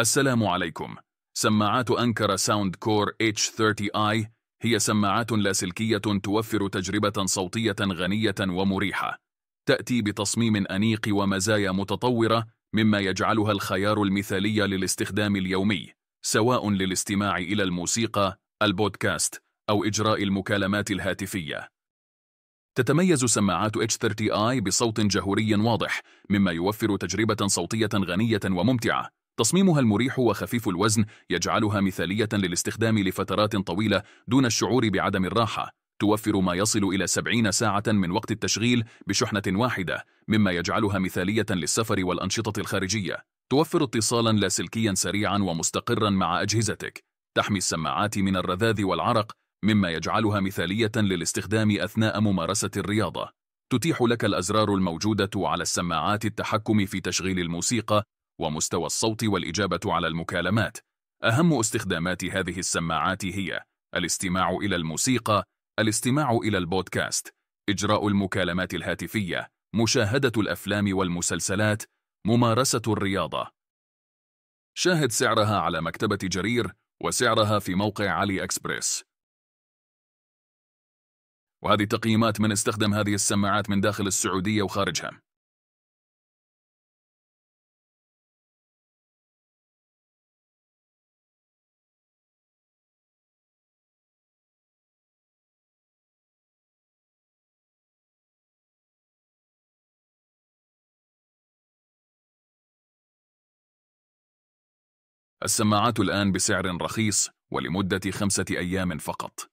السلام عليكم سماعات أنكر ساوند كور H30i هي سماعات لاسلكية توفر تجربة صوتية غنية ومريحة تأتي بتصميم أنيق ومزايا متطورة مما يجعلها الخيار المثالي للاستخدام اليومي سواء للاستماع إلى الموسيقى، البودكاست أو إجراء المكالمات الهاتفية تتميز سماعات H30i بصوت جهوري واضح مما يوفر تجربة صوتية غنية وممتعة تصميمها المريح وخفيف الوزن يجعلها مثالية للاستخدام لفترات طويلة دون الشعور بعدم الراحة توفر ما يصل إلى 70 ساعة من وقت التشغيل بشحنة واحدة مما يجعلها مثالية للسفر والأنشطة الخارجية توفر اتصالا لاسلكيا سريعا ومستقرا مع أجهزتك تحمي السماعات من الرذاذ والعرق مما يجعلها مثالية للاستخدام أثناء ممارسة الرياضة تتيح لك الأزرار الموجودة على السماعات التحكم في تشغيل الموسيقى ومستوى الصوت والإجابة على المكالمات أهم استخدامات هذه السماعات هي الاستماع إلى الموسيقى الاستماع إلى البودكاست إجراء المكالمات الهاتفية مشاهدة الأفلام والمسلسلات ممارسة الرياضة شاهد سعرها على مكتبة جرير وسعرها في موقع علي أكسبريس وهذه تقييمات من استخدم هذه السماعات من داخل السعودية وخارجها السماعات الآن بسعر رخيص ولمدة خمسة أيام فقط